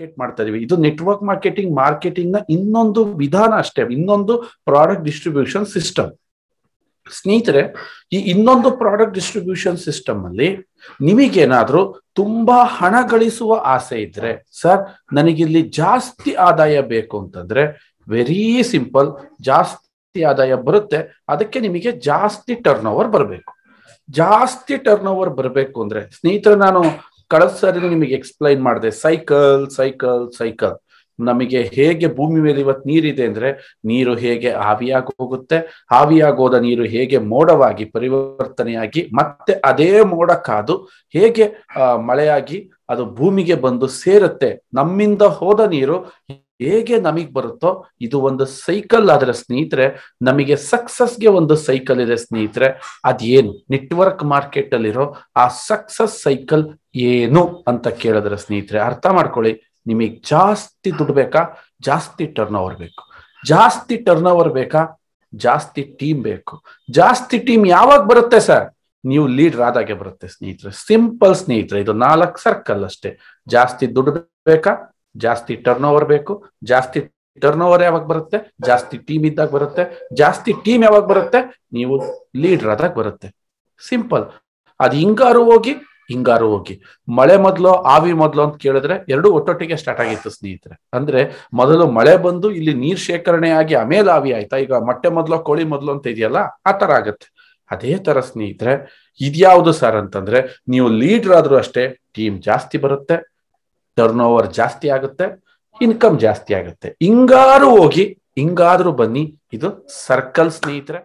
market ಮಾಡ್ತಾ ಇದೀವಿ ಇದು ನೆಟ್ವರ್ಕ್ ಮಾರ್ಕೆಟಿಂಗ್ ಮಾರ್ಕೆಟಿಂಗ್ ನ ಇನ್ನೊಂದು ವಿಧಾನ ಅಷ್ಟೇ ಇನ್ನೊಂದು ಪ್ರಾಡಕ್ಟ್ ಡಿಸ್ಟ್ರಿಬ್ಯೂಷನ್ ಸಿಸ್ಟಮ್ ಸ್ನೇಹಿತರೆ ಈ ಇನ್ನೊಂದು ಪ್ರಾಡಕ್ಟ್ ಡಿಸ್ಟ್ರಿಬ್ಯೂಷನ್ ಸಿಸ್ಟಮ್ ಅಲ್ಲಿ ನಿಮಗೇನಾದ್ರೂ ತುಂಬಾ ಹಣ ಗಳಿಸುವ ಆಸೆ ಇದ್ರೆ ಸರ್ ನನಗಿಲ್ಲಿ ಜಾಸ್ತಿ ಆದಾಯ ಬೇಕು ಅಂತಂದ್ರೆ ವೆರಿ ಸಿಂಪಲ್ ಜಾಸ್ತಿ ಆದಾಯ ಬರುತ್ತೆ ಅದಕ್ಕೆ ನಿಮಗೆ ಜಾಸ್ತಿ ಟರ್ನ್ ಓವರ್ ಬರಬೇಕು ಜಾಸ್ತಿ ಟರ್ನ್ ಓವರ್ ಬರಬೇಕು ಅಂದ್ರೆ ಸ್ನೇಹಿತರೆ ನಾನು ಕಳೆದ ನಿಮಗೆ ಎಕ್ಸ್ಪ್ಲೈನ್ ಮಾಡಿದೆ ಸೈಕಲ್ ಸೈಕಲ್ ಸೈಕಲ್ ನಮಗೆ ಹೇಗೆ ಭೂಮಿ ಮೇಲೆ ಇವತ್ತು ನೀರಿದೆ ಅಂದ್ರೆ ನೀರು ಹೇಗೆ ಆವಿಯಾಗಿ ಹೋಗುತ್ತೆ ಆವಿಯಾಗೋದ ನೀರು ಹೇಗೆ ಮೋಡವಾಗಿ ಪರಿವರ್ತನೆಯಾಗಿ ಮತ್ತೆ ಅದೇ ಮೋಡ ಕಾದು ಹೇಗೆ ಮಳೆಯಾಗಿ ಅದು ಭೂಮಿಗೆ ಬಂದು ಸೇರುತ್ತೆ ನಮ್ಮಿಂದ ಹೋದ ನೀರು ಹೇಗೆ ನಮಗ್ ಬರುತ್ತೋ ಇದು ಒಂದು ಸೈಕಲ್ ಆದ್ರೆ ಸ್ನೇಹಿತರೆ ನಮಗೆ ಸಕ್ಸಸ್ಗೆ ಒಂದು ಸೈಕಲ್ ಇದೆ ಸ್ನೇಹಿತರೆ ಅದೇನು ನೆಟ್ವರ್ಕ್ ಮಾರ್ಕೆಟ್ ಅಲ್ಲಿರೋ ಆ ಸಕ್ಸಸ್ ಸೈಕಲ್ ಏನು ಅಂತ ಕೇಳಿದ್ರೆ ಸ್ನೇಹಿತರೆ ಅರ್ಥ ಮಾಡ್ಕೊಳ್ಳಿ ನಿಮಗೆ ಜಾಸ್ತಿ ದುಡ್ಡು ಬೇಕಾ ಜಾಸ್ತಿ ಟರ್ನ್ ಓವರ್ ಬೇಕು ಜಾಸ್ತಿ ಟರ್ನ್ ಓವರ್ ಬೇಕಾ ಜಾಸ್ತಿ ಟೀಮ್ ಬೇಕು ಜಾಸ್ತಿ ಟೀಮ್ ಯಾವಾಗ ಬರುತ್ತೆ ಸರ್ ನೀವು ಲೀಡರ್ ಆದಾಗೆ ಬರುತ್ತೆ ಸ್ನೇಹಿತರೆ ಸಿಂಪಲ್ ಸ್ನೇಹಿತರೆ ಇದು ನಾಲ್ಕು ಸರ್ಕಲ್ ಅಷ್ಟೇ ಜಾಸ್ತಿ ದುಡ್ಡು ಬೇಕಾ ಜಾಸ್ತಿ ಟರ್ನ್ ಓವರ್ ಬೇಕು ಜಾಸ್ತಿ ಟರ್ನ್ ಓವರ್ ಯಾವಾಗ ಬರುತ್ತೆ ಜಾಸ್ತಿ ಟೀಮ್ ಇದ್ದಾಗ ಬರುತ್ತೆ ಜಾಸ್ತಿ ಟೀಮ್ ಯಾವಾಗ ಬರುತ್ತೆ ನೀವು ಲೀಡರ್ ಆದಾಗ ಬರುತ್ತೆ ಸಿಂಪಲ್ ಅದು ಹಿಂಗಾರು ಹೋಗಿ ಹಿಂಗಾರು ಹೋಗಿ ಮಳೆ ಮೊದಲು ಆವಿ ಮೊದಲು ಅಂತ ಕೇಳಿದ್ರೆ ಎರಡು ಒಟ್ಟೊಟ್ಟಿಗೆ ಸ್ಟಾರ್ಟ್ ಆಗಿತ್ತು ಸ್ನೇಹಿತರೆ ಅಂದ್ರೆ ಮೊದಲು ಮಳೆ ಬಂದು ಇಲ್ಲಿ ನೀರ್ ಶೇಖರಣೆ ಆಗಿ ಆಮೇಲೆ ಆವಿ ಆಯ್ತಾ ಈಗ ಮೊಟ್ಟೆ ಮೊದಲು ಕೋಳಿ ಮೊದಲು ಅಂತ ಇದೆಯಲ್ಲ ಆ ತರ ಆಗತ್ತೆ ಅದೇ ತರ ಸ್ನೇಹಿತರೆ ಇದ್ಯಾವುದು ಸರ್ ಅಂತಂದ್ರೆ ನೀವು ಲೀಡರ್ ಆದ್ರೂ ಅಷ್ಟೇ ಟೀಮ್ ಜಾಸ್ತಿ ಬರುತ್ತೆ ಟರ್ನ್ ಓವರ್ ಜಾಸ್ತಿ ಆಗುತ್ತೆ ಇನ್ಕಮ್ ಜಾಸ್ತಿ ಆಗುತ್ತೆ ಹಿಂಗಾರು ಹೋಗಿ ಹಿಂಗಾದ್ರೂ ಬನ್ನಿ ಇದು ಸರ್ಕಲ್ ಸ್ನೇಹಿತರೆ